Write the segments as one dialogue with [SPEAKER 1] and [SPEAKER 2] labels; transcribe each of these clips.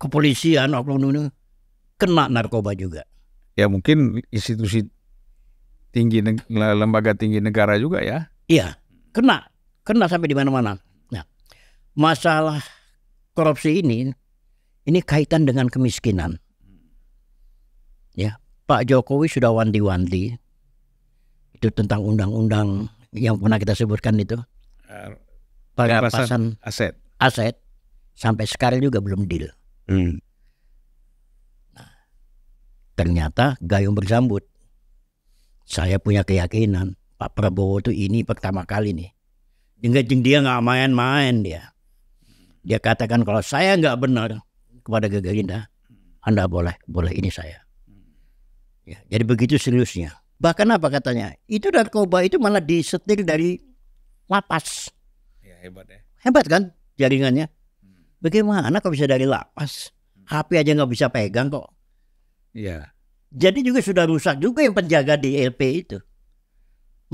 [SPEAKER 1] kepolisian oknum ini kena narkoba juga.
[SPEAKER 2] Ya mungkin institusi tinggi lembaga tinggi negara juga ya.
[SPEAKER 1] Iya, kena, kena sampai di mana-mana. Nah, masalah korupsi ini ini kaitan dengan kemiskinan. Ya, Pak Jokowi sudah wanti-wanti itu tentang undang-undang yang pernah kita sebutkan itu.
[SPEAKER 2] Eh, perampasan
[SPEAKER 1] aset. Aset sampai sekarang juga belum deal. Hmm. Nah, ternyata gayung bersambut. Saya punya keyakinan Pak Prabowo tuh ini pertama kali nih. Jeng-jeng dia nggak main-main dia. Dia katakan kalau saya nggak benar kepada Gerindra, Anda boleh, boleh ini saya. Ya, jadi begitu seriusnya. Bahkan apa katanya? Itu koba itu malah disetir dari lapas. Ya, hebat ya. Hebat kan jaringannya. Bagaimana kok bisa dari lapas? HP aja nggak bisa pegang kok. Iya. Jadi juga sudah rusak juga yang penjaga di LP itu.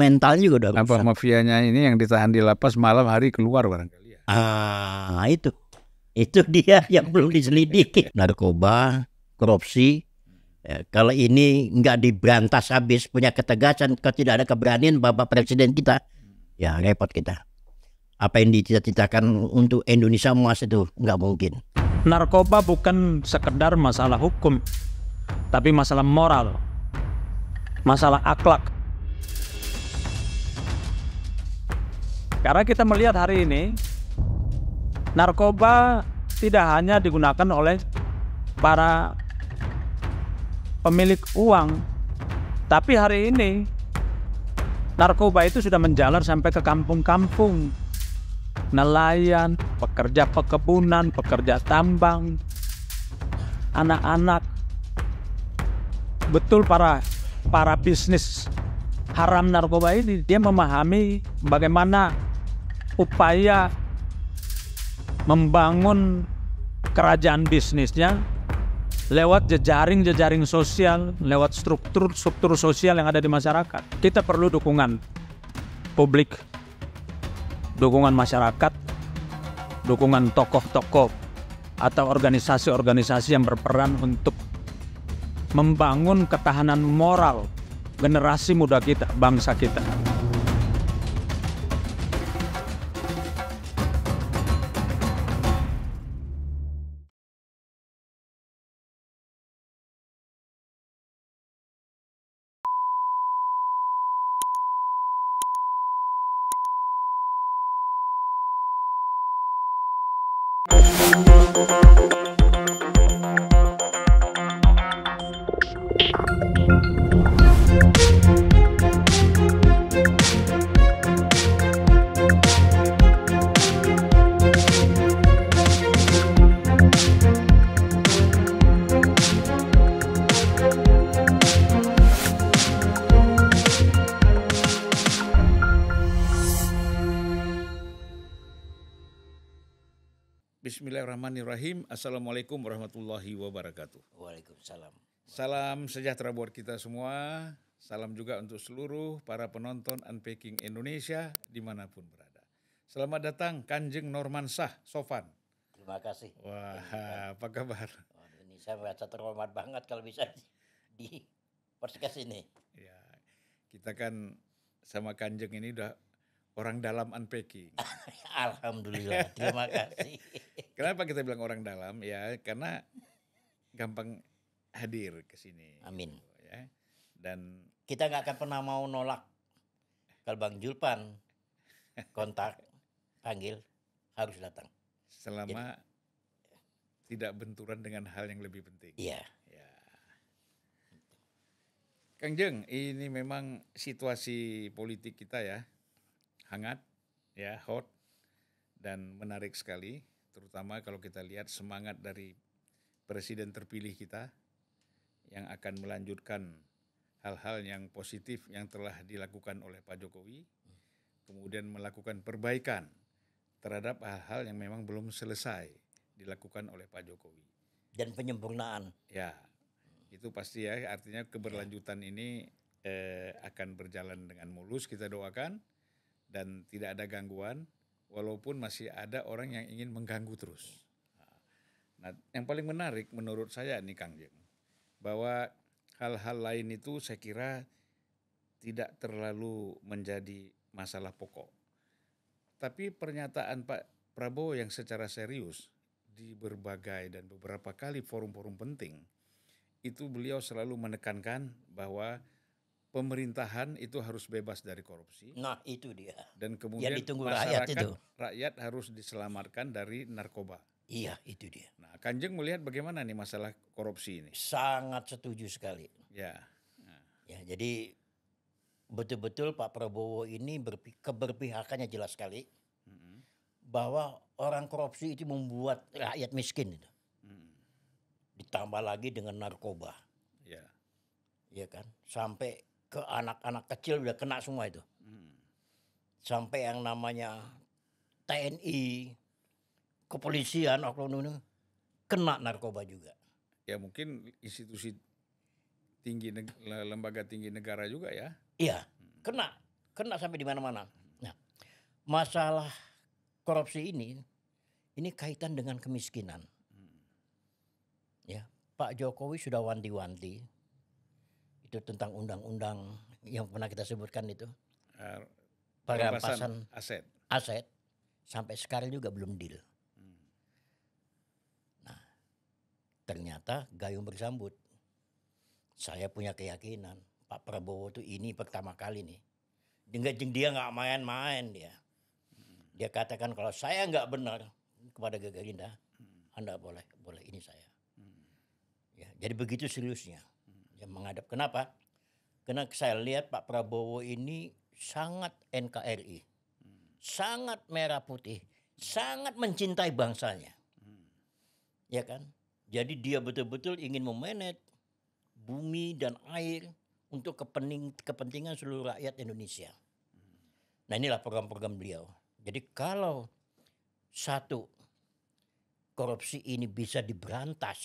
[SPEAKER 2] Mentalnya juga udah rusak. Apa mafianya ini yang ditahan di lapas malam hari keluar barangkali ya? Ah, itu. Itu dia yang belum
[SPEAKER 1] diselidiki. Narkoba, korupsi. Ya, kalau ini nggak diberantas habis punya ketegasan, kalau tidak ada keberanian Bapak Presiden kita, ya repot kita apa yang dicita-citakan untuk Indonesia emas itu nggak mungkin.
[SPEAKER 3] Narkoba bukan sekedar masalah hukum, tapi masalah moral, masalah akhlak. Karena kita melihat hari ini, narkoba tidak hanya digunakan oleh para pemilik uang, tapi hari ini narkoba itu sudah menjalar sampai ke kampung-kampung nelayan, pekerja pekebunan, pekerja tambang, anak-anak. Betul para para bisnis haram narkoba ini dia memahami bagaimana upaya membangun kerajaan bisnisnya lewat jejaring-jejaring sosial, lewat struktur-struktur sosial yang ada di masyarakat. Kita perlu dukungan publik dukungan masyarakat, dukungan tokoh-tokoh atau organisasi-organisasi yang berperan untuk membangun ketahanan moral generasi muda kita, bangsa kita.
[SPEAKER 2] Bismillahirrahmanirrahim. Assalamualaikum warahmatullahi wabarakatuh. Waalaikumsalam. Salam sejahtera buat kita semua. Salam juga untuk seluruh para penonton Unpacking Indonesia dimanapun berada. Selamat datang Kanjeng Norman Sah Sofan. Terima kasih. Wah, apa kabar?
[SPEAKER 1] Waduh, ini saya merasa terhormat banget kalau bisa di podcast ini.
[SPEAKER 2] Ya, kita kan sama Kanjeng ini udah orang dalam unpacking. Alhamdulillah, terima kasih. Kenapa kita bilang orang dalam ya? Karena gampang hadir ke sini. Amin. Gitu, ya. Dan
[SPEAKER 1] kita nggak akan pernah mau nolak kalau Bang Julpan kontak
[SPEAKER 2] panggil harus datang. Selama Jadi, gitu. tidak benturan dengan hal yang lebih penting. Iya. Ya. Kang Jeng, ini memang situasi politik kita ya hangat, ya hot dan menarik sekali terutama kalau kita lihat semangat dari presiden terpilih kita yang akan melanjutkan hal-hal yang positif yang telah dilakukan oleh Pak Jokowi, kemudian melakukan perbaikan terhadap hal-hal yang memang belum selesai dilakukan oleh Pak Jokowi. Dan penyempurnaan. Ya, itu pasti ya artinya keberlanjutan ya. ini eh, akan berjalan dengan mulus kita doakan dan tidak ada gangguan walaupun masih ada orang yang ingin mengganggu terus. Nah, yang paling menarik menurut saya nih Kang Jeng, bahwa hal-hal lain itu saya kira tidak terlalu menjadi masalah pokok. Tapi pernyataan Pak Prabowo yang secara serius di berbagai dan beberapa kali forum-forum penting itu beliau selalu menekankan bahwa pemerintahan itu harus bebas dari korupsi. Nah, itu dia. Dan kemudian yang ditunggu masyarakat, rakyat itu. Rakyat harus diselamatkan dari narkoba. Iya, itu dia. Nah, Kanjeng melihat bagaimana nih masalah korupsi ini? Sangat setuju sekali. Ya. Nah. Ya,
[SPEAKER 1] jadi betul-betul Pak Prabowo ini keberpihakannya jelas sekali. Mm -hmm. Bahwa orang korupsi itu membuat rakyat miskin itu. Mm. Ditambah lagi dengan narkoba. Ya. Iya kan? Sampai ke anak-anak kecil udah kena semua itu. Hmm. Sampai yang namanya TNI,
[SPEAKER 2] kepolisian, oknum ini kena narkoba juga. Ya mungkin institusi tinggi lembaga tinggi negara juga ya.
[SPEAKER 1] Iya, kena,
[SPEAKER 2] kena sampai di mana-mana.
[SPEAKER 1] Nah, masalah korupsi ini ini kaitan dengan kemiskinan. Hmm. Ya, Pak Jokowi sudah wanti-wanti itu tentang undang-undang yang pernah kita sebutkan itu uh, perampasan aset aset sampai sekarang juga belum deal. Hmm. Nah, ternyata gayung bersambut. Saya punya keyakinan Pak Prabowo itu ini pertama kali nih. Dengan dia nggak main-main dia. Hmm. Dia katakan kalau saya nggak benar kepada Gerindra, hmm. Anda boleh boleh ini saya. Hmm. Ya, jadi begitu seriusnya yang menghadap. Kenapa? Karena saya lihat Pak Prabowo ini sangat NKRI, hmm. sangat merah putih, hmm. sangat mencintai bangsanya. Hmm. Ya kan? Jadi dia betul-betul ingin memanage bumi dan air untuk kepening, kepentingan seluruh rakyat Indonesia. Nah inilah program-program beliau. Jadi kalau satu korupsi ini bisa diberantas,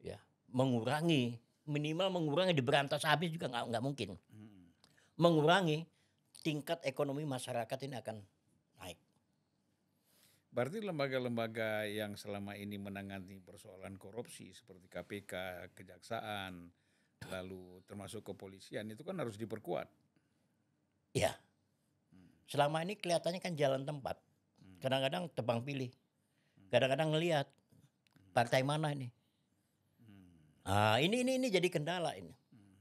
[SPEAKER 1] ya mengurangi minimal mengurangi diberantas habis juga nggak nggak mungkin. Hmm. Mengurangi tingkat ekonomi masyarakat ini akan naik.
[SPEAKER 2] Berarti lembaga-lembaga yang selama ini menangani persoalan korupsi seperti KPK, kejaksaan, lalu termasuk kepolisian itu kan harus diperkuat. Ya, Selama ini kelihatannya
[SPEAKER 1] kan jalan tempat. Hmm. Kadang-kadang tebang pilih. Kadang-kadang ngelihat partai mana ini Ah, ini ini ini jadi kendala ini. Hmm.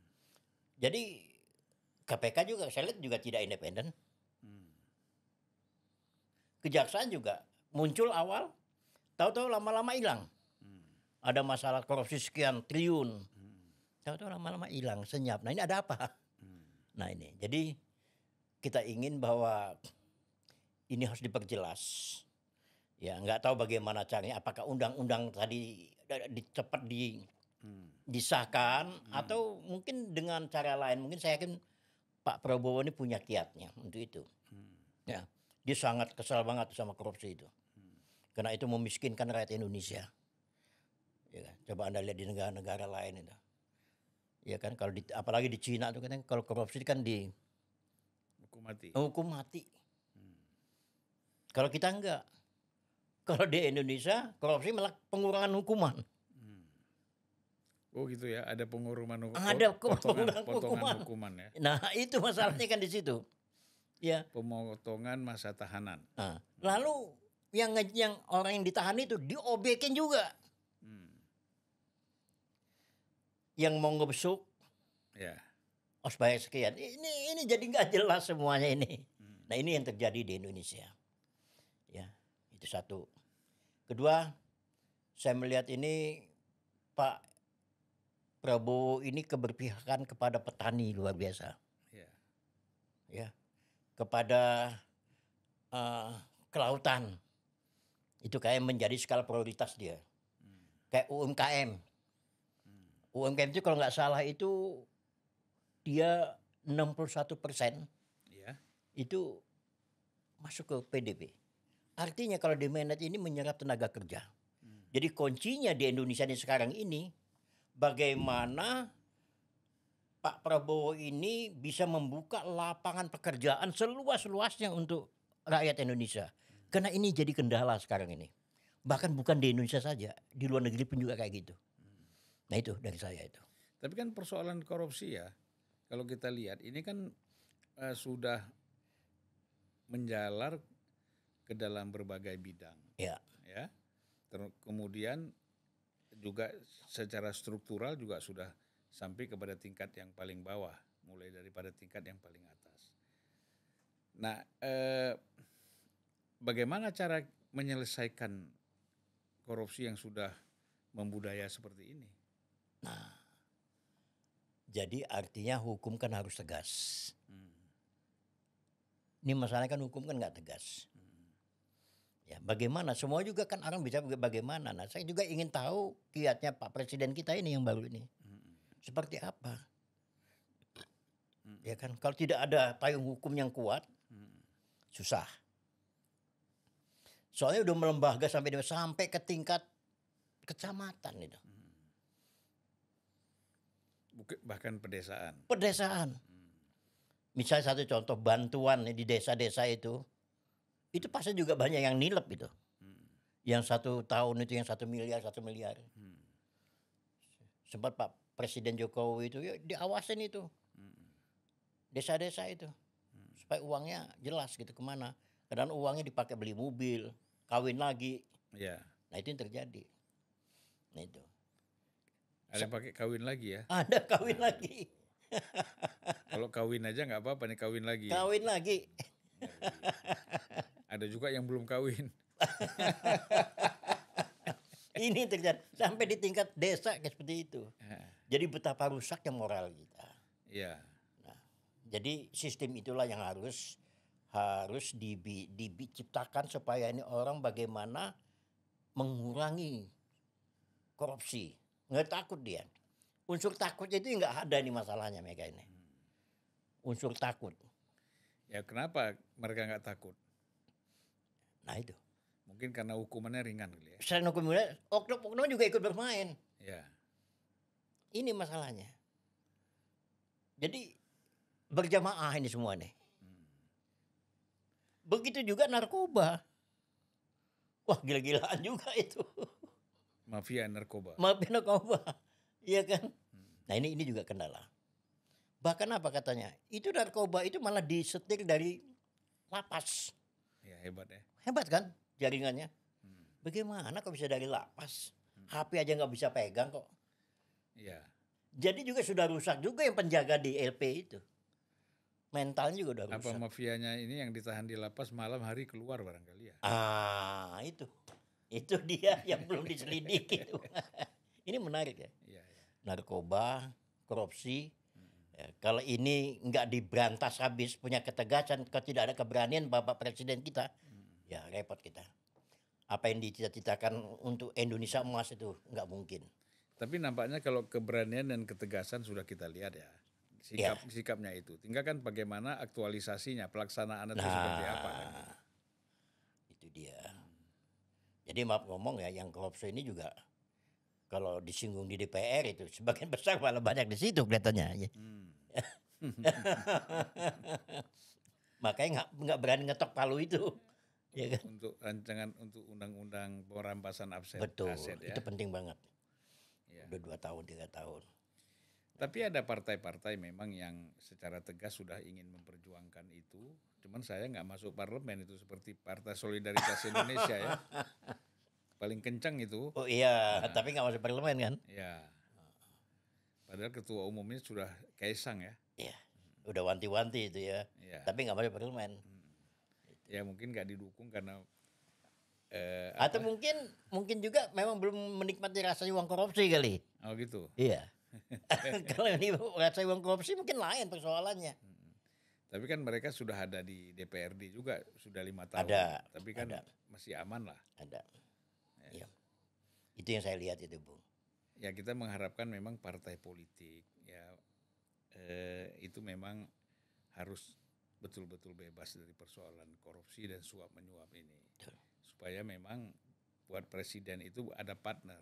[SPEAKER 1] Jadi KPK juga saya lihat juga tidak independen. Hmm. Kejaksaan juga muncul awal, tahu-tahu lama-lama hilang. Hmm. Ada masalah korupsi sekian triliun. Hmm. Tahu-tahu lama-lama hilang, senyap. Nah, ini ada apa? Hmm. Nah, ini. Jadi kita ingin bahwa ini harus diperjelas. Ya, nggak tahu bagaimana caranya. Apakah undang-undang tadi eh, di, cepat di Hmm. disahkan hmm. atau mungkin dengan cara lain mungkin saya yakin Pak Prabowo ini punya kiatnya untuk itu. Hmm. Ya, dia sangat kesal banget sama korupsi itu. Hmm. Karena itu memiskinkan rakyat Indonesia. Ya kan? Coba Anda lihat di negara-negara lain itu. Ya kan kalau di, apalagi di Cina itu kan kalau korupsi kan di hukum mati. Hukum mati. Hmm. Kalau kita enggak. Kalau di Indonesia korupsi malah pengurangan hukuman.
[SPEAKER 2] Oh gitu ya, ada pengurungan hukuman, Ada potongan, hukuman. hukuman ya. Nah itu masalahnya kan di situ. Ya. Pemotongan masa tahanan. Nah,
[SPEAKER 1] lalu yang yang orang yang ditahan itu diobekin juga. Hmm. Yang mau ngebesuk. Ya. Oh sebanyak sekian. Ini ini jadi nggak jelas semuanya ini. Hmm. Nah ini yang terjadi di Indonesia. Ya itu satu. Kedua, saya melihat ini Pak Prabowo ini keberpihakan kepada petani luar biasa. Yeah. Ya. Kepada uh, kelautan. Itu kayak menjadi skala prioritas dia. Hmm. Kayak UMKM. Hmm. UMKM itu kalau nggak salah itu dia 61 persen yeah. itu masuk ke PDB. Artinya kalau di ini menyerap tenaga kerja. Hmm. Jadi kuncinya di Indonesia ini sekarang ini bagaimana Pak Prabowo ini bisa membuka lapangan pekerjaan seluas-luasnya untuk rakyat Indonesia. Karena ini jadi kendala sekarang ini. Bahkan bukan di Indonesia saja, di luar negeri pun juga kayak gitu. Nah itu dari saya itu.
[SPEAKER 2] Tapi kan persoalan korupsi ya, kalau kita lihat ini kan uh, sudah menjalar ke dalam berbagai bidang. Ya. Ya. kemudian juga secara struktural juga sudah sampai kepada tingkat yang paling bawah, mulai daripada tingkat yang paling atas. Nah, eh, bagaimana cara menyelesaikan korupsi yang sudah membudaya seperti ini? Nah, jadi artinya
[SPEAKER 1] hukum kan harus tegas. Hmm. Ini masalah kan hukum kan nggak tegas. Hmm. Ya, bagaimana? Semua juga kan orang bisa bagaimana. Nah, saya juga ingin tahu kiatnya Pak Presiden kita ini yang baru ini. Seperti apa? Ya kan, kalau tidak ada payung hukum yang kuat, susah. Soalnya udah melembaga sampai sampai ke tingkat kecamatan itu. Mm.
[SPEAKER 2] bahkan pedesaan.
[SPEAKER 1] Pedesaan. Mm. Misalnya satu contoh bantuan di desa-desa itu itu pasti juga banyak yang nilep itu. Hmm. Yang satu tahun itu yang satu miliar, satu miliar. Hmm. Sempat Pak Presiden Jokowi itu ya diawasin itu. Hmm. Desa-desa hmm. itu. Hmm. Supaya uangnya jelas gitu kemana. Kadang uangnya dipakai beli mobil, kawin lagi. Yeah. Nah itu yang terjadi.
[SPEAKER 2] Nah itu. Ada yang pakai kawin lagi ya? Ada kawin nah. lagi. Kalau kawin aja nggak apa-apa nih kawin lagi. Ya? Kawin
[SPEAKER 1] lagi. Iya, iya
[SPEAKER 2] ada juga yang belum kawin.
[SPEAKER 1] ini terjadi sampai di tingkat desa kayak seperti itu. Jadi betapa rusaknya moral kita. Iya. Nah, jadi sistem itulah yang harus harus dibi, diciptakan supaya ini orang bagaimana mengurangi korupsi. Nggak takut dia. Unsur takut itu nggak ada nih masalahnya mereka ini. Hmm. Unsur takut.
[SPEAKER 2] Ya kenapa mereka nggak takut? Nah itu. Mungkin karena hukumannya ringan kali ya.
[SPEAKER 1] Selain hukumannya, oh, oknum-oknum juga ikut bermain. Ya. Ini masalahnya. Jadi berjamaah ini semua nih. Hmm. Begitu juga narkoba. Wah gila-gilaan juga itu.
[SPEAKER 2] Mafia
[SPEAKER 1] narkoba. Mafia narkoba. Iya kan? Hmm. Nah ini ini juga kendala. Bahkan apa katanya? Itu narkoba itu malah disetir dari lapas. Ya hebat ya. Hebat kan jaringannya. Hmm. Bagaimana kok bisa dari lapas? Hmm. HP aja nggak bisa pegang kok. Iya. Jadi juga sudah rusak juga yang penjaga di LP itu. Mentalnya juga udah rusak. Apa
[SPEAKER 2] mafianya ini yang ditahan di lapas malam hari keluar barangkali ya?
[SPEAKER 1] Ah, itu. Itu dia yang belum diselidiki. ini menarik ya. iya. iya. Narkoba, korupsi, hmm. Ya, kalau ini nggak diberantas habis punya ketegasan, kalau tidak ada keberanian Bapak Presiden kita, Ya repot kita. Apa yang dicita-citakan untuk Indonesia emas itu
[SPEAKER 2] nggak mungkin. Tapi nampaknya kalau keberanian dan ketegasan sudah kita lihat ya sikap ya. sikapnya itu. Tinggal kan bagaimana aktualisasinya, pelaksanaannya nah, seperti apa kan? Itu dia. Jadi maaf ngomong ya, yang korupsi ini juga
[SPEAKER 1] kalau disinggung di DPR itu sebagian besar malah banyak di situ kelihatannya. Hmm.
[SPEAKER 2] Makanya nggak nggak berani ngetok palu itu ya kan? untuk rancangan untuk undang-undang perampasan aset betul aset, ya. itu penting banget ya. udah dua tahun tiga tahun tapi ada partai-partai memang yang secara tegas sudah ingin memperjuangkan itu. Cuman saya nggak masuk parlemen itu seperti Partai Solidaritas Indonesia ya. Paling kencang itu. Oh iya, nah, tapi nggak masuk parlemen kan? Iya. Padahal ketua umumnya sudah Kaisang ya.
[SPEAKER 1] Iya, udah wanti-wanti itu ya. ya. Tapi nggak masuk parlemen ya mungkin nggak didukung karena eh, atau apa? mungkin mungkin juga memang belum menikmati rasa uang korupsi kali
[SPEAKER 2] oh gitu iya kalau ini rasanya uang
[SPEAKER 1] korupsi mungkin lain persoalannya hmm.
[SPEAKER 2] tapi kan mereka sudah ada di DPRD juga sudah lima tahun ada tapi kan ada. masih aman lah ada ya. Iya. itu yang saya lihat itu bung ya kita mengharapkan memang partai politik ya eh, itu memang harus betul-betul bebas dari persoalan korupsi dan suap menyuap ini. Supaya memang buat presiden itu ada partner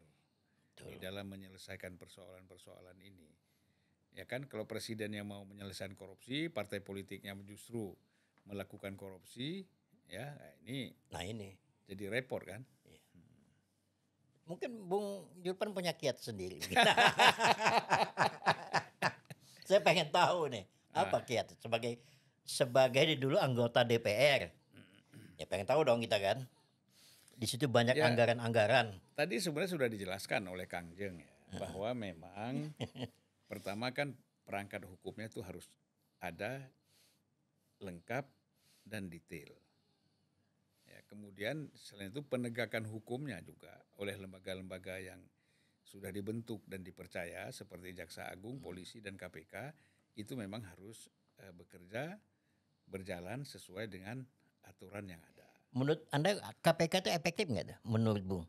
[SPEAKER 2] di dalam menyelesaikan persoalan-persoalan ini. Ya kan kalau presiden yang mau menyelesaikan korupsi, partai politiknya justru melakukan korupsi, ya nah ini. Nah ini. Jadi repot kan? Iya. Mungkin Bung
[SPEAKER 1] Jurpan punya kiat sendiri.
[SPEAKER 2] Saya pengen tahu
[SPEAKER 1] nih apa ah. kiat sebagai sebagai dulu anggota DPR. Ya pengen tahu dong kita kan. Di situ banyak anggaran ya. anggaran-anggaran.
[SPEAKER 2] Tadi sebenarnya sudah dijelaskan oleh Kang Jeng ya bahwa memang pertama kan perangkat hukumnya itu harus ada lengkap dan detail. Ya, kemudian selain itu penegakan hukumnya juga oleh lembaga-lembaga yang sudah dibentuk dan dipercaya seperti Jaksa Agung, hmm. polisi dan KPK itu memang harus uh, bekerja berjalan sesuai dengan aturan yang ada.
[SPEAKER 1] Menurut Anda KPK itu efektif nggak tuh menurut Bung?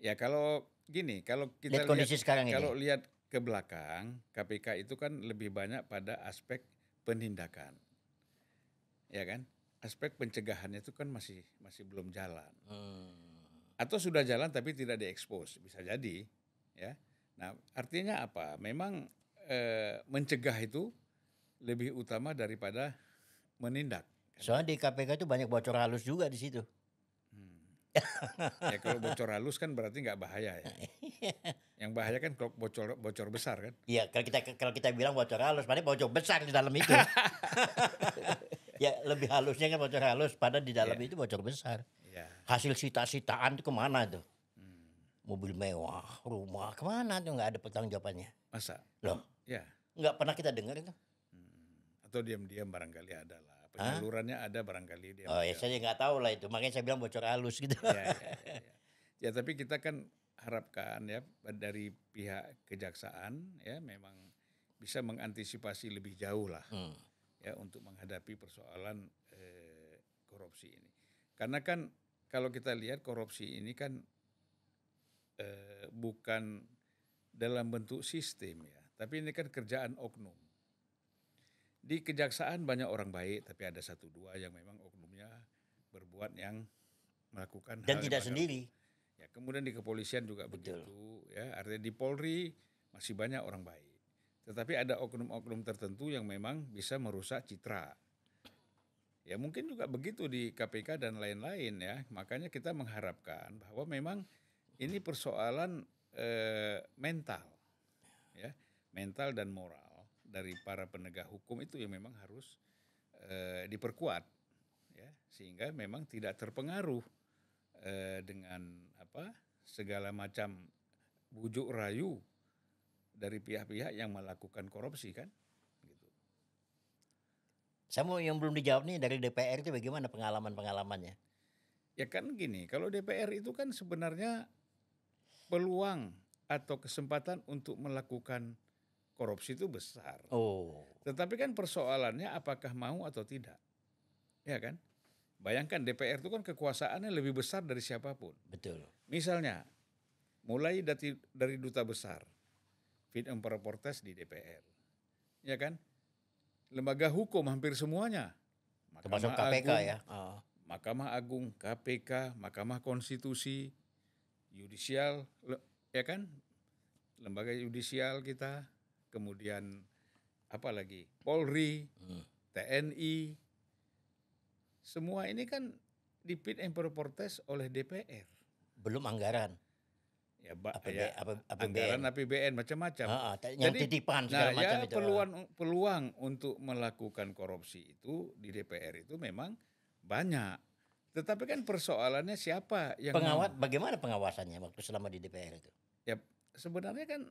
[SPEAKER 2] Ya kalau gini, kalau kita lihat, lihat sekarang kalau ini. lihat ke belakang, KPK itu kan lebih banyak pada aspek penindakan. Ya kan? Aspek pencegahannya itu kan masih masih belum jalan. Hmm. Atau sudah jalan tapi tidak diekspos, bisa jadi, ya. Nah, artinya apa? Memang e, mencegah itu lebih utama daripada menindak. Soalnya di KPK itu banyak bocor halus juga di situ. Hmm. ya kalau bocor halus kan berarti nggak bahaya ya. Yang bahaya kan kalau bocor bocor besar kan. Iya kalau kita kalau kita bilang bocor halus, padahal
[SPEAKER 1] bocor besar di dalam itu. ya lebih halusnya kan bocor halus, padahal di dalam ya. itu bocor besar. Ya. Hasil sita-sitaan itu kemana tuh? Hmm. Mobil mewah, rumah, kemana tuh nggak ada petang jawabannya. Masa? Loh?
[SPEAKER 2] Ya. Nggak pernah kita dengar itu. Hmm. Atau diam-diam barangkali ada lah penyalurannya Hah? ada barangkali dia. Oh ya saya nggak tahu lah itu makanya saya bilang bocor halus gitu. Ya, ya, ya, tapi kita kan harapkan ya dari pihak kejaksaan ya memang bisa mengantisipasi lebih jauh lah hmm. ya untuk menghadapi persoalan eh, korupsi ini. Karena kan kalau kita lihat korupsi ini kan eh, bukan dalam bentuk sistem ya, tapi ini kan kerjaan oknum. Di kejaksaan banyak orang baik, tapi ada satu dua yang memang oknumnya berbuat yang melakukan dan hal tidak sendiri. Ya, kemudian di kepolisian juga Betul. begitu, ya. Artinya di Polri masih banyak orang baik. Tetapi ada oknum-oknum tertentu yang memang bisa merusak citra. Ya mungkin juga begitu di KPK dan lain-lain ya. Makanya kita mengharapkan bahwa memang ini persoalan eh, mental, ya mental dan moral dari para penegak hukum itu yang memang harus e, diperkuat ya sehingga memang tidak terpengaruh e, dengan apa segala macam bujuk rayu dari pihak-pihak yang melakukan korupsi kan gitu.
[SPEAKER 1] Sama yang belum dijawab nih dari DPR itu bagaimana pengalaman-pengalamannya?
[SPEAKER 2] Ya kan gini, kalau DPR itu kan sebenarnya peluang atau kesempatan untuk melakukan korupsi itu besar. Oh. Tetapi kan persoalannya apakah mau atau tidak. Ya kan? Bayangkan DPR itu kan kekuasaannya lebih besar dari siapapun. Betul. Misalnya mulai dari, dari duta besar, fit and proper test di DPR. Ya kan? Lembaga hukum hampir semuanya. Mahkamah Termasuk KPK Agung, ya. Ah, Mahkamah Agung, KPK, Mahkamah Konstitusi, yudisial, ya kan? Lembaga yudisial kita, kemudian apa lagi Polri, hmm. TNI, semua ini kan dipit and proper test oleh DPR. Belum anggaran. Ya, APB, ya APB, anggaran APBN macam-macam. Ah, ah, yang Jadi, titipan segala nah, ya, macam ya, itu. Peluang peluang untuk melakukan korupsi itu di DPR itu memang banyak. Tetapi kan persoalannya siapa yang pengawat mau. bagaimana pengawasannya waktu selama di DPR itu? Ya sebenarnya kan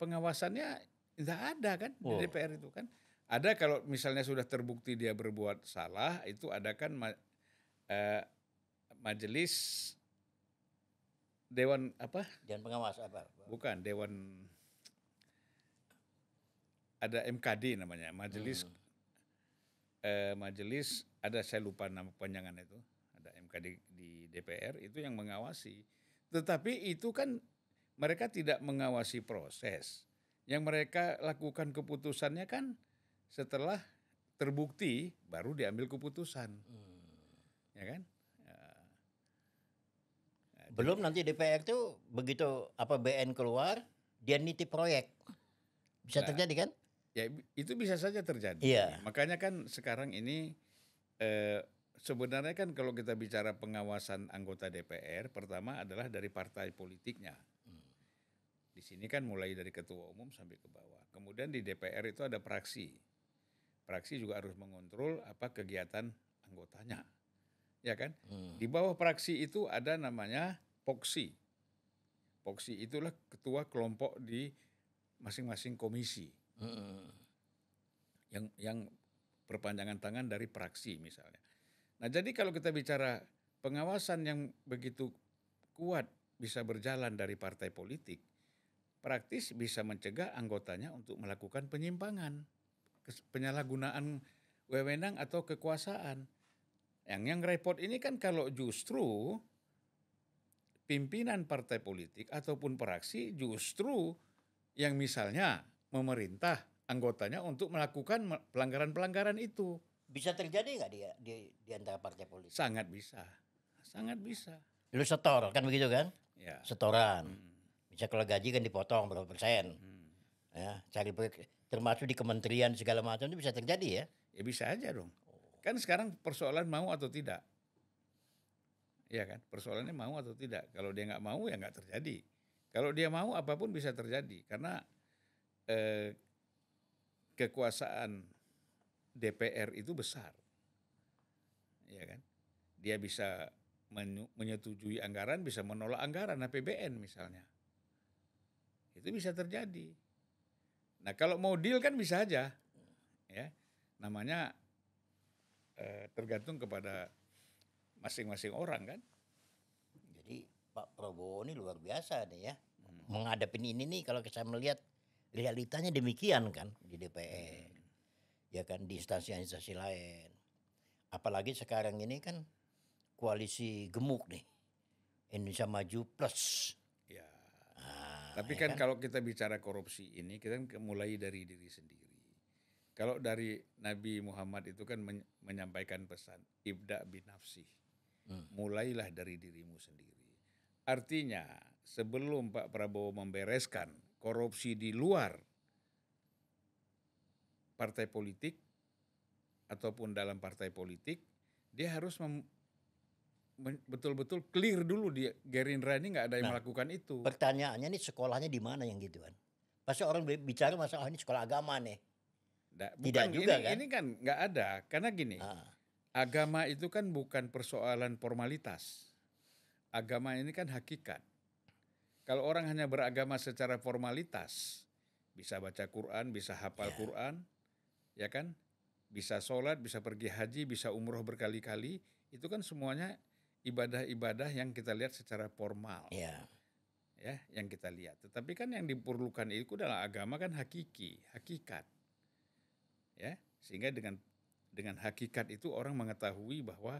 [SPEAKER 2] pengawasannya nggak ada kan oh. di DPR itu kan ada kalau misalnya sudah terbukti dia berbuat salah itu ada kan ma eh, majelis dewan apa dewan pengawas apa bukan dewan ada MKD namanya majelis hmm. eh, majelis ada saya lupa nama panjangan itu ada MKD di DPR itu yang mengawasi tetapi itu kan mereka tidak mengawasi proses yang mereka lakukan keputusannya kan setelah terbukti baru diambil keputusan. Hmm. Ya kan? Ya. Nah, Belum nanti DPR tuh begitu apa BN keluar, dia nitip proyek. Bisa nah, terjadi kan? Ya itu bisa saja terjadi. Iya. Makanya kan sekarang ini eh, sebenarnya kan kalau kita bicara pengawasan anggota DPR, pertama adalah dari partai politiknya. Di sini kan mulai dari ketua umum sampai ke bawah. Kemudian di DPR itu ada praksi. Praksi juga harus mengontrol apa kegiatan anggotanya. Ya kan? Hmm. Di bawah praksi itu ada namanya poksi. Poksi itulah ketua kelompok di masing-masing komisi. Hmm. Yang yang perpanjangan tangan dari praksi misalnya. Nah, jadi kalau kita bicara pengawasan yang begitu kuat bisa berjalan dari partai politik, praktis bisa mencegah anggotanya untuk melakukan penyimpangan, penyalahgunaan wewenang atau kekuasaan. Yang yang repot ini kan kalau justru pimpinan partai politik ataupun praksi justru yang misalnya memerintah anggotanya untuk melakukan pelanggaran-pelanggaran itu. Bisa terjadi nggak di, di, di antara partai politik? Sangat bisa, sangat bisa.
[SPEAKER 1] Lu setor kan begitu kan? Ya. Setoran. Hmm bisa kalau gaji kan dipotong berapa persen. Hmm. Ya, cari termasuk di kementerian segala
[SPEAKER 2] macam itu bisa terjadi ya. Ya bisa aja dong. Kan sekarang persoalan mau atau tidak. Iya kan? Persoalannya mau atau tidak. Kalau dia nggak mau ya nggak terjadi. Kalau dia mau apapun bisa terjadi karena eh, kekuasaan DPR itu besar. Ya kan? Dia bisa menyetujui anggaran, bisa menolak anggaran APBN misalnya itu bisa terjadi. Nah kalau mau deal kan bisa aja, ya namanya eh, tergantung kepada masing-masing orang kan. Jadi Pak Prabowo ini luar biasa nih ya
[SPEAKER 1] hmm. menghadapi ini nih kalau saya melihat realitanya demikian kan di DPR, hmm. ya kan di instansi-instansi lain. Apalagi sekarang ini kan
[SPEAKER 2] koalisi gemuk nih Indonesia Maju plus tapi ya kan, ya kan kalau kita bicara korupsi ini kita kan mulai dari diri sendiri. Kalau dari Nabi Muhammad itu kan menyampaikan pesan ibda bin nafsi. Hmm. Mulailah dari dirimu sendiri. Artinya sebelum Pak Prabowo membereskan korupsi di luar partai politik ataupun dalam partai politik, dia harus betul-betul clear dulu di Gerindra ini nggak ada yang nah, melakukan itu.
[SPEAKER 1] Pertanyaannya nih
[SPEAKER 2] sekolahnya di mana yang gituan? Pasti orang bicara masalah oh, ini sekolah agama nih. Da, bukan, Tidak juga ini, kan? Ini kan nggak ada karena gini. Ah. Agama itu kan bukan persoalan formalitas. Agama ini kan hakikat. Kalau orang hanya beragama secara formalitas, bisa baca Quran, bisa hafal yeah. Quran, ya kan? Bisa sholat, bisa pergi haji, bisa umroh berkali-kali, itu kan semuanya ibadah-ibadah yang kita lihat secara formal. Ya. Ya, yang kita lihat. Tetapi kan yang diperlukan itu dalam agama kan hakiki, hakikat. Ya, sehingga dengan dengan hakikat itu orang mengetahui bahwa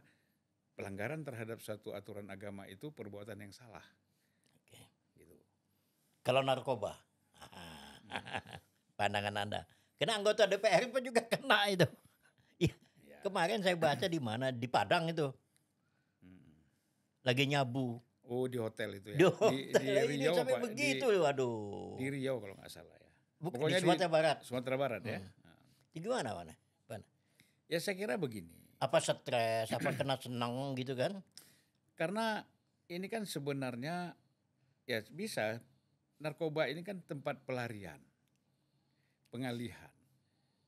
[SPEAKER 2] pelanggaran terhadap satu aturan agama itu perbuatan yang salah. Oke. Gitu. Kalau narkoba. Hmm. Pandangan Anda. Kena anggota DPR pun
[SPEAKER 1] juga kena itu. Iya. Ya. Kemarin saya baca di mana di Padang itu
[SPEAKER 2] lagi nyabu. Oh di hotel itu ya. Di, hotel. di, di Riau sampai begitu di, waduh. Di Riau kalau nggak salah ya. Pokoknya di Sumatera di, Barat. Sumatera Barat ya. hmm. ya. Nah. Di
[SPEAKER 1] gimana mana? Mana? Ya saya kira begini. Apa stres, apa kena senang gitu kan?
[SPEAKER 2] Karena ini kan sebenarnya ya bisa narkoba ini kan tempat pelarian. Pengalihan.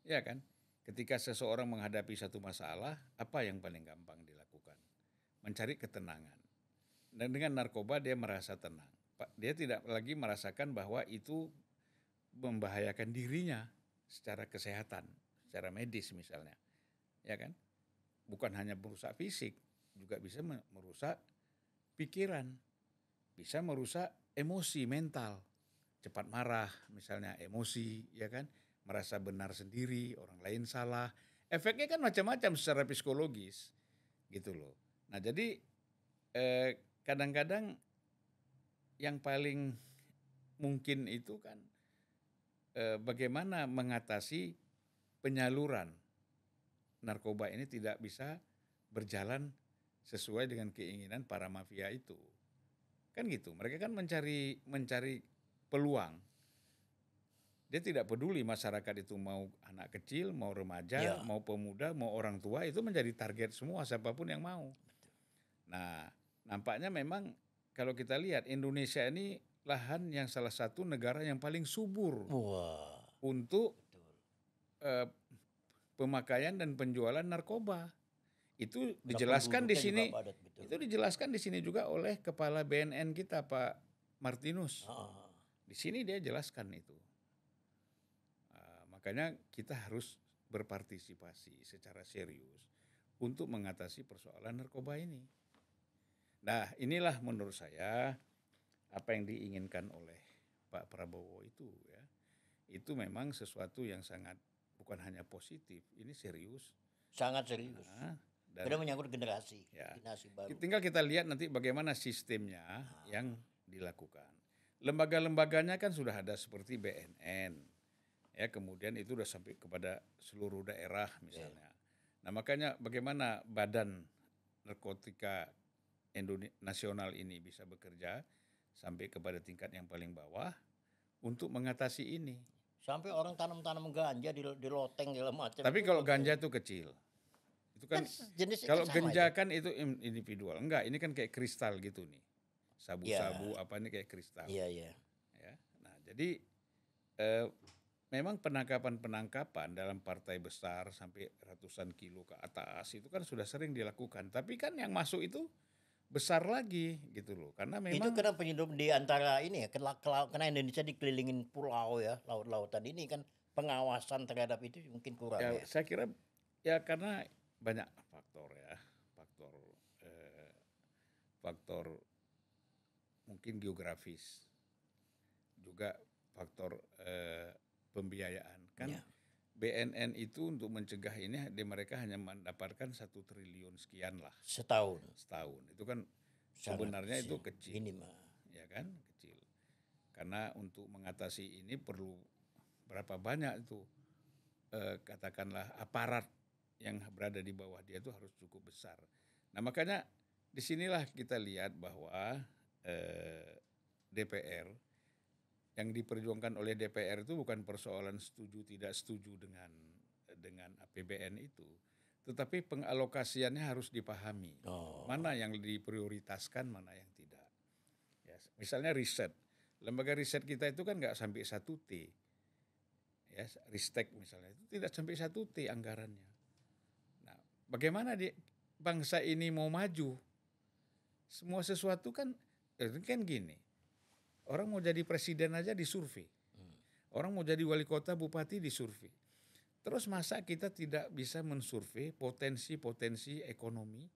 [SPEAKER 2] Ya kan? Ketika seseorang menghadapi satu masalah, apa yang paling gampang dilakukan? Mencari ketenangan dan dengan narkoba dia merasa tenang. Dia tidak lagi merasakan bahwa itu membahayakan dirinya secara kesehatan, secara medis misalnya. Ya kan? Bukan hanya merusak fisik, juga bisa merusak pikiran, bisa merusak emosi mental. Cepat marah misalnya emosi, ya kan? Merasa benar sendiri, orang lain salah. Efeknya kan macam-macam secara psikologis gitu loh. Nah, jadi eh, kadang-kadang yang paling mungkin itu kan eh, bagaimana mengatasi penyaluran narkoba ini tidak bisa berjalan sesuai dengan keinginan para mafia itu. Kan gitu. Mereka kan mencari mencari peluang. Dia tidak peduli masyarakat itu mau anak kecil, mau remaja, ya. mau pemuda, mau orang tua itu menjadi target semua siapapun yang mau. Nah, Nampaknya memang kalau kita lihat Indonesia ini lahan yang salah satu negara yang paling subur wow. untuk uh, pemakaian dan penjualan narkoba. Itu dijelaskan di sini. Padat, Itu dijelaskan di sini juga oleh kepala BNN kita Pak Martinus. Ah, ah, ah. Di sini dia jelaskan itu. Uh, makanya kita harus berpartisipasi secara serius untuk mengatasi persoalan narkoba ini. Nah, inilah menurut saya apa yang diinginkan oleh Pak Prabowo itu ya. Itu memang sesuatu yang sangat bukan hanya positif, ini serius. Sangat serius. Nah, dan, menyangkut generasi, ya. generasi baru. Tinggal kita lihat nanti bagaimana sistemnya nah. yang dilakukan. Lembaga-lembaganya kan sudah ada seperti BNN. Ya, kemudian itu sudah sampai kepada seluruh daerah misalnya. Yeah. Nah, makanya bagaimana Badan Narkotika Indonesia, nasional ini bisa bekerja sampai kepada tingkat yang paling bawah untuk mengatasi ini.
[SPEAKER 1] Sampai orang tanam-tanam ganja di, di
[SPEAKER 2] loteng segala macam. Tapi kalau ganja itu kecil. Itu kan, kan jenis kan kalau ganja kan itu individual. Enggak, ini kan kayak kristal gitu nih. Sabu-sabu ya. apa ini kayak kristal. Iya, iya. Ya. Nah, jadi eh, memang penangkapan-penangkapan dalam partai besar sampai ratusan kilo ke atas itu kan sudah sering dilakukan. Tapi kan yang masuk itu besar lagi gitu loh karena memang itu karena penyelundup di antara ini ya karena
[SPEAKER 1] Indonesia dikelilingin pulau ya laut-lautan ini kan pengawasan terhadap itu mungkin kurang ya, ya. saya
[SPEAKER 2] kira ya karena banyak faktor ya faktor eh, faktor mungkin geografis juga faktor eh, pembiayaan kan ya. BNN itu untuk mencegah ini di mereka hanya mendapatkan satu triliun sekian lah setahun setahun itu kan
[SPEAKER 3] Sangat sebenarnya kecil. itu
[SPEAKER 2] kecil minimal ya kan kecil karena untuk mengatasi ini perlu berapa banyak itu eh, katakanlah aparat yang berada di bawah dia itu harus cukup besar nah makanya disinilah kita lihat bahwa eh, DPR yang diperjuangkan oleh DPR itu bukan persoalan setuju tidak setuju dengan dengan APBN itu, tetapi pengalokasiannya harus dipahami. Oh. Mana yang diprioritaskan, mana yang tidak. Ya, misalnya riset. Lembaga riset kita itu kan nggak sampai satu T. Ya, Ristek misalnya itu tidak sampai satu T anggarannya. Nah, bagaimana di bangsa ini mau maju? Semua sesuatu kan eh, kan gini. Orang mau jadi presiden aja di survei,
[SPEAKER 3] hmm.
[SPEAKER 2] Orang mau jadi wali kota, bupati di survei. Terus masa kita tidak bisa mensurvei potensi-potensi ekonomi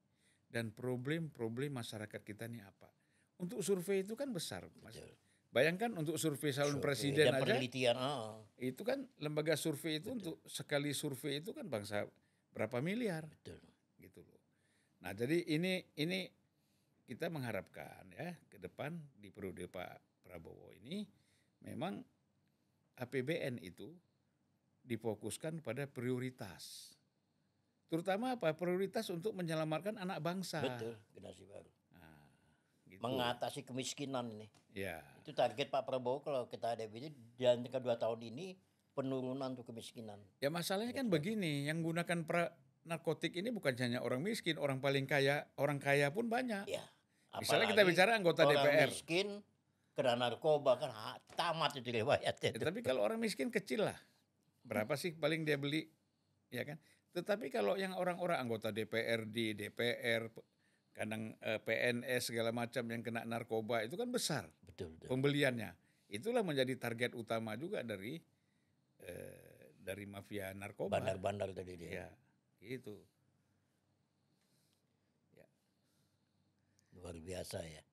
[SPEAKER 2] dan problem-problem masyarakat kita ini apa? Untuk survei itu kan besar, Mas. Bayangkan untuk survei calon presiden aja. Penelitian, Itu kan lembaga survei itu Betul. untuk sekali survei itu kan bangsa berapa miliar. Betul. Gitu loh. Nah, jadi ini ini kita mengharapkan ya ke depan di periode Pak Prabowo ini memang APBN itu difokuskan pada prioritas. Terutama apa? Prioritas untuk menyelamatkan anak bangsa. Betul, generasi baru. Nah, gitu. Mengatasi kemiskinan ini. Ya. Itu
[SPEAKER 1] target Pak Prabowo kalau kita ada ini dan kedua tahun ini penurunan untuk kemiskinan.
[SPEAKER 2] Ya masalahnya kan Betul. kan begini, yang gunakan pra, narkotik ini bukan hanya orang miskin, orang paling kaya, orang kaya pun banyak. Ya. Apalagi Misalnya kita bicara anggota orang DPR. miskin kena narkoba kan tamat itu riwayat Ya, tapi kalau orang miskin kecil lah. Berapa sih paling dia beli? Ya kan? Tetapi kalau yang orang-orang anggota DPRD, DPR, kadang eh, PNS segala macam yang kena narkoba itu kan besar. Betul, betul. Pembeliannya. Itulah menjadi target utama juga dari eh, dari mafia narkoba. Bandar-bandar tadi dia. Ya, gitu. Ya.
[SPEAKER 1] luar biasa ya.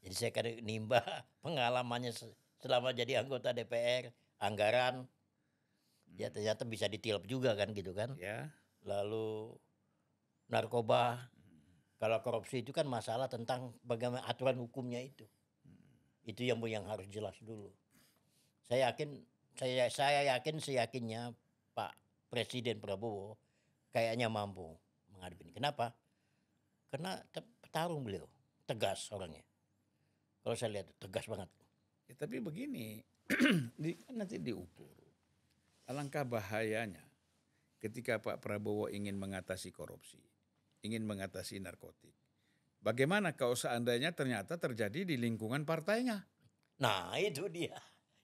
[SPEAKER 1] Jadi saya kan nimba pengalamannya selama jadi anggota DPR, anggaran, ya hmm. ternyata bisa ditilap juga kan gitu kan. Ya. Lalu narkoba, hmm. kalau korupsi itu kan masalah tentang bagaimana aturan hukumnya itu. Hmm. Itu yang yang harus jelas dulu. Saya yakin, saya saya yakin seyakinnya Pak Presiden Prabowo kayaknya mampu menghadapi ini. Kenapa? Karena petarung
[SPEAKER 2] beliau, tegas orangnya kalau saya lihat tegas banget. Ya, tapi begini, di, kan nanti diukur. Alangkah bahayanya ketika Pak Prabowo ingin mengatasi korupsi, ingin mengatasi narkotik. Bagaimana kalau seandainya ternyata terjadi di lingkungan partainya? Nah itu dia.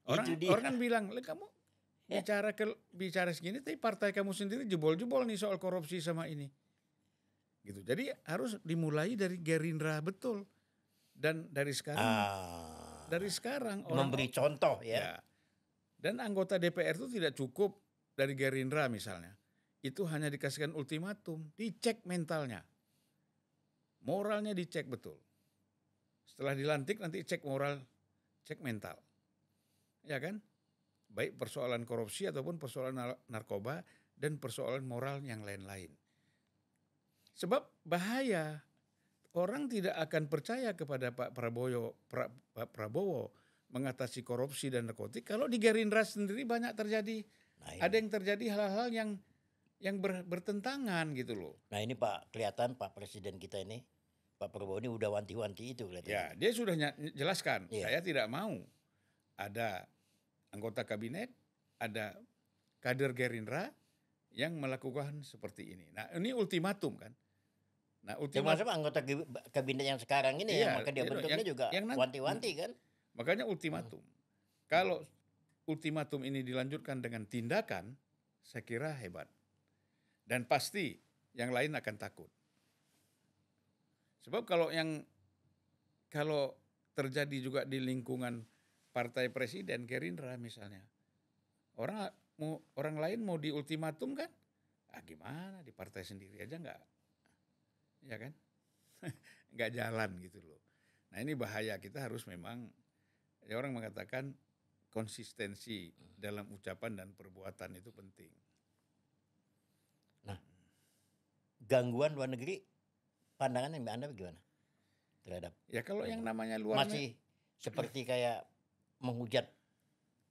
[SPEAKER 2] Orang, itu dia. orang kan bilang, kamu ya. bicara ke bicara segini tapi partai kamu sendiri jebol-jebol nih soal korupsi sama ini gitu jadi harus dimulai dari Gerindra betul dan dari sekarang, ah, dari sekarang orang memberi contoh ya. ya. Dan anggota DPR itu tidak cukup dari Gerindra misalnya, itu hanya dikasihkan ultimatum, dicek mentalnya, moralnya dicek betul. Setelah dilantik nanti cek moral, cek mental, ya kan? Baik persoalan korupsi ataupun persoalan narkoba dan persoalan moral yang lain-lain. Sebab bahaya orang tidak akan percaya kepada Pak Prabowo pra, Pak Prabowo mengatasi korupsi dan narkotik kalau di Gerindra sendiri banyak terjadi nah, iya. ada yang terjadi hal-hal yang yang ber, bertentangan gitu loh. Nah ini Pak kelihatan Pak Presiden kita ini Pak Prabowo ini udah wanti-wanti itu kelihatan. Ya dia sudah jelaskan ya. saya tidak mau ada anggota kabinet ada kader Gerindra yang melakukan seperti ini. Nah ini ultimatum kan Nah, ultimatum termasuk anggota kabinet yang sekarang ini ya, iya, ya, maka dia iya, bentuknya yang, juga wanti-wanti kan. Makanya ultimatum. Hmm. Kalau ultimatum ini dilanjutkan dengan tindakan, saya kira hebat. Dan pasti yang lain akan takut. Sebab kalau yang kalau terjadi juga di lingkungan partai presiden Gerindra misalnya. Orang mau orang lain mau di ultimatum kan? Ah gimana di partai sendiri aja nggak ya kan? Nggak jalan gitu loh. Nah ini bahaya kita harus memang ya orang mengatakan konsistensi hmm. dalam ucapan dan perbuatan itu penting.
[SPEAKER 1] Nah, gangguan luar negeri pandangan yang Anda bagaimana
[SPEAKER 2] terhadap? Ya kalau yang namanya luar negeri masih
[SPEAKER 1] seperti kayak menghujat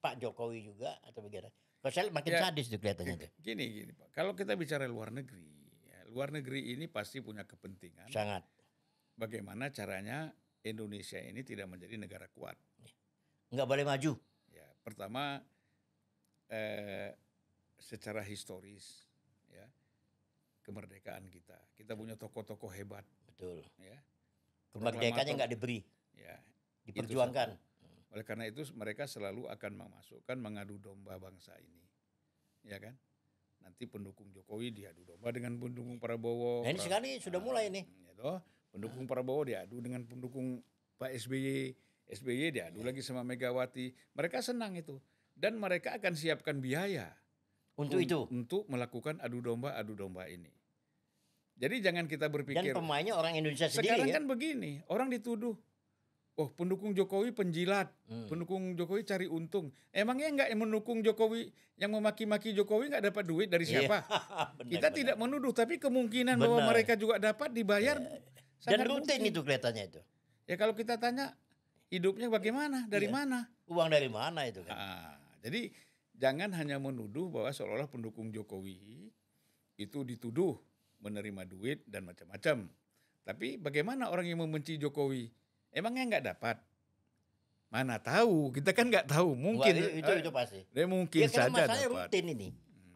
[SPEAKER 2] Pak Jokowi juga atau bagaimana?
[SPEAKER 1] Kalau saya makin ya, sadis tuh kelihatannya
[SPEAKER 2] Gini gini Pak, kalau kita bicara luar negeri luar negeri ini pasti punya kepentingan. Sangat. Bagaimana caranya Indonesia ini tidak menjadi negara kuat? Ya. Nggak boleh maju. Ya, pertama eh, secara historis ya kemerdekaan kita. Kita punya tokoh-tokoh hebat. Betul. Ya. Kemerdekaannya nggak diberi. Ya. Diperjuangkan. Oleh karena itu mereka selalu akan memasukkan mengadu domba bangsa ini. Ya kan? nanti pendukung Jokowi diadu domba dengan pendukung Prabowo. Nah, ini sekarang ini sudah ah, mulai nih. Ya toh, pendukung Prabowo diadu dengan pendukung Pak SBY, SBY diadu ya. lagi sama Megawati. Mereka senang itu dan mereka akan siapkan biaya untuk itu untuk melakukan adu domba adu domba ini. Jadi jangan kita berpikir dan pemainnya orang Indonesia sendiri. Sekarang ya? kan begini, orang dituduh Oh pendukung Jokowi penjilat, hmm. pendukung Jokowi cari untung. Emangnya nggak yang mendukung Jokowi, yang memaki-maki Jokowi nggak dapat duit dari iya. siapa? benar, Kita benar. tidak menuduh, tapi kemungkinan benar. bahwa mereka juga dapat dibayar. Yeah. Dan rutin mungkin. itu kelihatannya itu. Ya kalau kita tanya hidupnya bagaimana, dari ya. mana? Uang dari mana itu kan? Ah, jadi jangan hanya menuduh bahwa seolah-olah pendukung Jokowi itu dituduh menerima duit dan macam-macam. Tapi bagaimana orang yang membenci Jokowi? Emangnya nggak dapat? Mana tahu, kita kan nggak tahu. Mungkin Wah, itu, itu pasti. Eh, mungkin ya, kan saja dapat. rutin ini.
[SPEAKER 1] Hmm.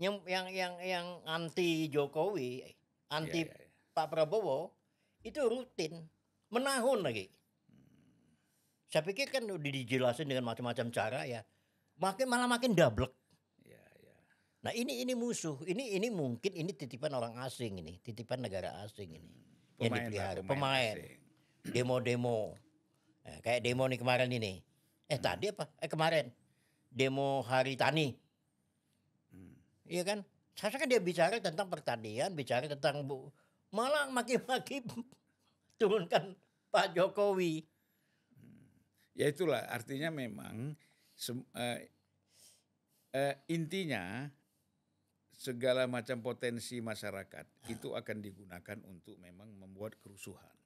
[SPEAKER 1] Yang yang yang yang anti Jokowi, anti ya, ya, ya. Pak Prabowo itu rutin menahun lagi. Hmm. Saya pikir kan udah dijelasin dengan macam-macam cara ya. Makin malah makin doublek. Iya, iya. Nah ini ini musuh. Ini ini mungkin ini titipan orang asing ini, titipan negara asing ini.
[SPEAKER 3] Pemain yang dipelihara pemain, pemain
[SPEAKER 1] demo-demo. Nah, kayak demo nih kemarin ini. Eh tadi apa? Eh kemarin demo Hari Tani. Hmm. Iya kan? Saya kan dia bicara tentang pertanian, bicara tentang bu, malah maki-maki
[SPEAKER 2] turunkan Pak Jokowi. Ya itulah artinya memang uh, uh, intinya segala macam potensi masyarakat ah. itu akan digunakan untuk memang membuat kerusuhan.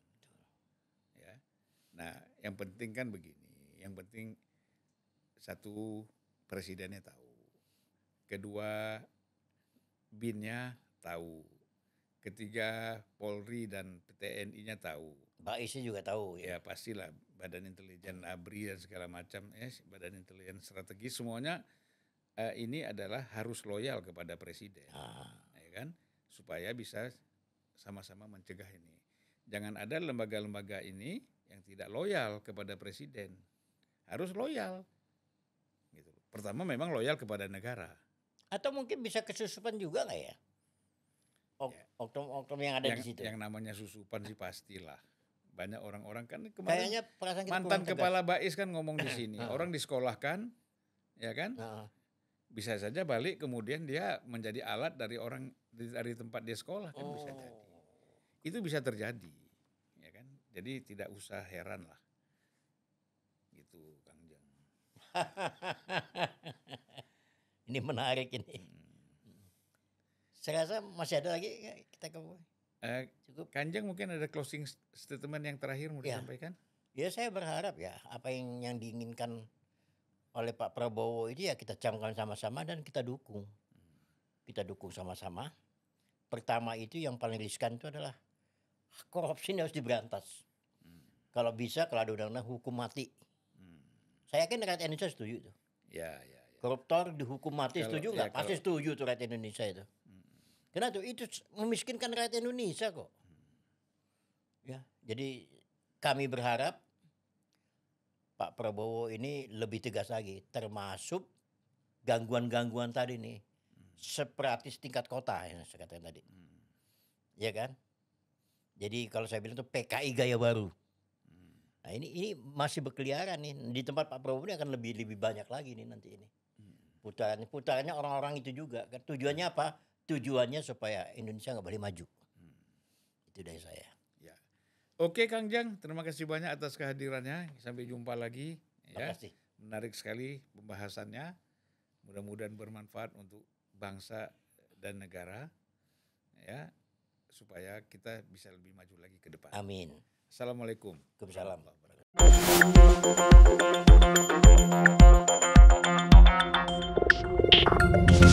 [SPEAKER 2] Nah, yang penting kan begini. Yang penting satu presidennya tahu. Kedua binnya tahu. Ketiga Polri dan TNI-nya tahu. isi juga tahu ya. Ya pastilah Badan Intelijen ABRI dan segala macam ya Badan Intelijen strategi semuanya eh, ini adalah harus loyal kepada presiden. Ah. Ya kan? Supaya bisa sama-sama mencegah ini. Jangan ada lembaga-lembaga ini yang tidak loyal kepada presiden harus loyal. Gitu. Pertama memang loyal kepada negara. Atau mungkin bisa kesusupan juga nggak ya? Oknum-oknum ya. yang ada yang, di situ. Yang namanya susupan sih pastilah. Banyak orang-orang kan kemarin Kayaknya mantan kepala tegas. Bais kan ngomong di sini. orang disekolahkan, ya kan? Bisa saja balik kemudian dia menjadi alat dari orang dari tempat dia sekolah kan bisa oh. jadi. Itu bisa terjadi. Jadi tidak usah heran lah. Gitu Kang Jang. ini menarik ini. Hmm.
[SPEAKER 1] Saya rasa masih ada lagi kita ke uh, Cukup. Kanjeng mungkin ada closing statement yang terakhir mau ya. disampaikan? Ya saya berharap ya apa yang yang diinginkan oleh Pak Prabowo ini ya kita camkan sama-sama dan kita dukung. Hmm. Kita dukung sama-sama. Pertama itu yang paling riskan itu adalah korupsi ini harus diberantas. Hmm. Kalau bisa kalau ada undang-undang hukum mati. Hmm. Saya yakin rakyat Indonesia setuju itu. Ya, ya, ya. Koruptor dihukum mati kalau, setuju ya, nggak? Ya, Pasti setuju tuh rakyat Indonesia itu. Hmm. Karena tuh itu memiskinkan rakyat Indonesia kok. Hmm. Ya, jadi kami berharap Pak Prabowo ini lebih tegas lagi, termasuk gangguan-gangguan tadi nih, hmm. separatis tingkat kota yang saya katakan tadi, hmm. ya kan? Jadi kalau saya bilang itu PKI gaya baru. Hmm. Nah ini ini masih berkeliaran nih di tempat Pak Prabowo ini akan lebih lebih banyak lagi nih nanti ini
[SPEAKER 2] hmm.
[SPEAKER 1] putarannya putarannya orang-orang itu juga kan tujuannya apa? Tujuannya supaya Indonesia nggak boleh maju. Hmm. Itu dari saya.
[SPEAKER 2] Ya. Oke Kang Jang, terima kasih banyak atas kehadirannya. Sampai jumpa lagi. Ya. kasih. Menarik sekali pembahasannya. Mudah-mudahan bermanfaat untuk bangsa dan negara. Ya, supaya kita bisa lebih maju lagi ke depan. Amin. Assalamualaikum. Waalaikumsalam.